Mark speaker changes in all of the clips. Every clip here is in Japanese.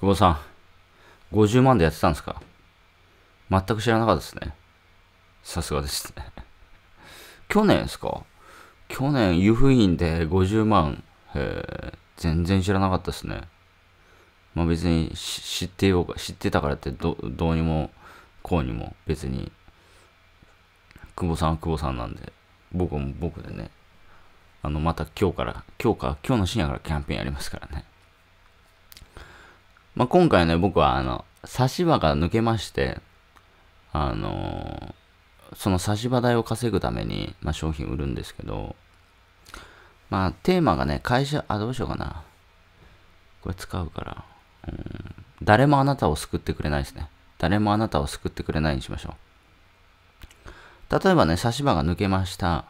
Speaker 1: 久保さん、50万でやってたんですか全く知らなかったですね。さすがですね。去年ですか去年、湯布院で50万。へ全然知らなかったですね。まあ別に知ってようか、知ってたからってどどうにもこうにも別に、久保さんは久保さんなんで、僕も僕でね、あのまた今日から、今日か、今日の深夜からキャンペーンやりますからね。まあ、今回ね、僕はあの、差し歯が抜けまして、あのー、その差し歯代を稼ぐために、まあ、商品売るんですけど、まあ、テーマがね、会社、あ、どうしようかな。これ使うから。うん、誰もあなたを救ってくれないですね。誰もあなたを救ってくれないにしましょう。例えばね、差し歯が抜けました。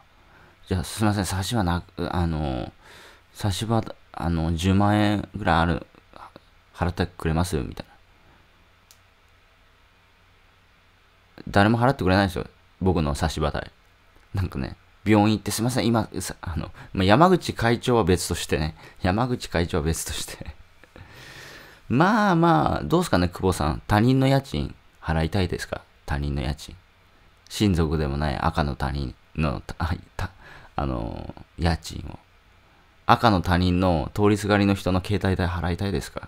Speaker 1: じゃあ、すいません、差し歯なく、あのー、差し歯、あの10万円ぐらいある払ってくれますみたいな。誰も払ってくれないですよ。僕の差し払い。なんかね、病院行ってすいません、今、あの、ま山口会長は別としてね。山口会長は別として まあまあ、どうすかね、久保さん。他人の家賃払いたいですか他人の家賃。親族でもない赤の他人の、あ、あの、家賃を。赤の他人の通りすがりの人の携帯代払いたいですか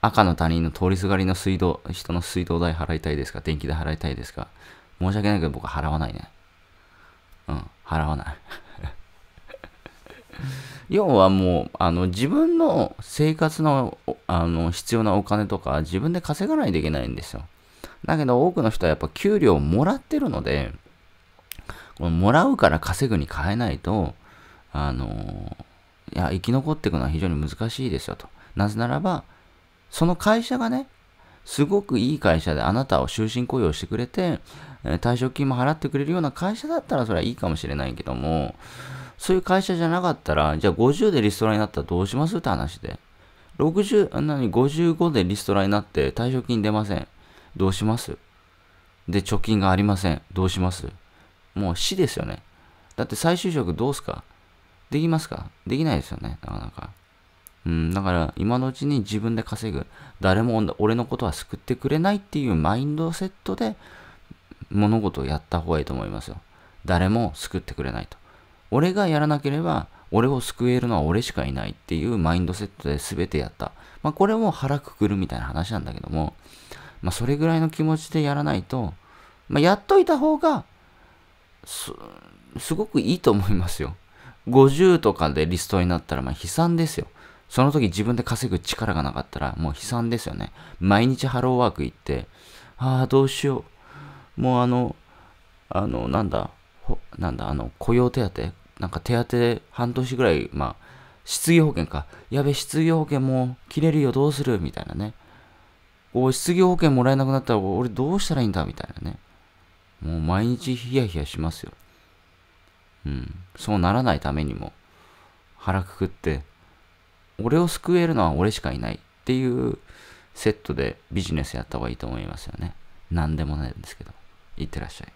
Speaker 1: 赤の他人の通りすがりの水道、人の水道代払いたいですか電気代払いたいですか申し訳ないけど僕は払わないね。うん、払わない 要はもう、あの、自分の生活の、あの、必要なお金とか自分で稼がないといけないんですよ。だけど多くの人はやっぱ給料をもらってるので、このもらうから稼ぐに変えないと、あの、いや、生き残っていくのは非常に難しいですよと。なぜならば、その会社がね、すごくいい会社であなたを終身雇用してくれて、退職金も払ってくれるような会社だったらそれはいいかもしれないけども、そういう会社じゃなかったら、じゃあ50でリストラになったらどうしますって話で。60、何、55でリストラになって退職金出ません。どうしますで、貯金がありません。どうしますもう死ですよね。だって再就職どうすかできますかできないですよね、なかなか。うん、だから今のうちに自分で稼ぐ。誰も俺のことは救ってくれないっていうマインドセットで物事をやった方がいいと思いますよ。誰も救ってくれないと。俺がやらなければ俺を救えるのは俺しかいないっていうマインドセットで全てやった。まあこれも腹くくるみたいな話なんだけども、まあそれぐらいの気持ちでやらないと、まあやっといた方がす、すごくいいと思いますよ。50とかでリストになったらまあ悲惨ですよ。その時自分で稼ぐ力がなかったら、もう悲惨ですよね。毎日ハローワーク行って、ああ、どうしよう。もうあの、あの、なんだ、なんだ、あの、雇用手当なんか手当半年ぐらい、まあ、失業保険か。やべ、失業保険も切れるよ、どうするみたいなね。お失業保険もらえなくなったら、俺どうしたらいいんだみたいなね。もう毎日ヒヤヒヤしますよ。うん。そうならないためにも、腹くくって、俺を救えるのは俺しかいないっていうセットでビジネスやった方がいいと思いますよね。何でもないんですけど。いってらっしゃい。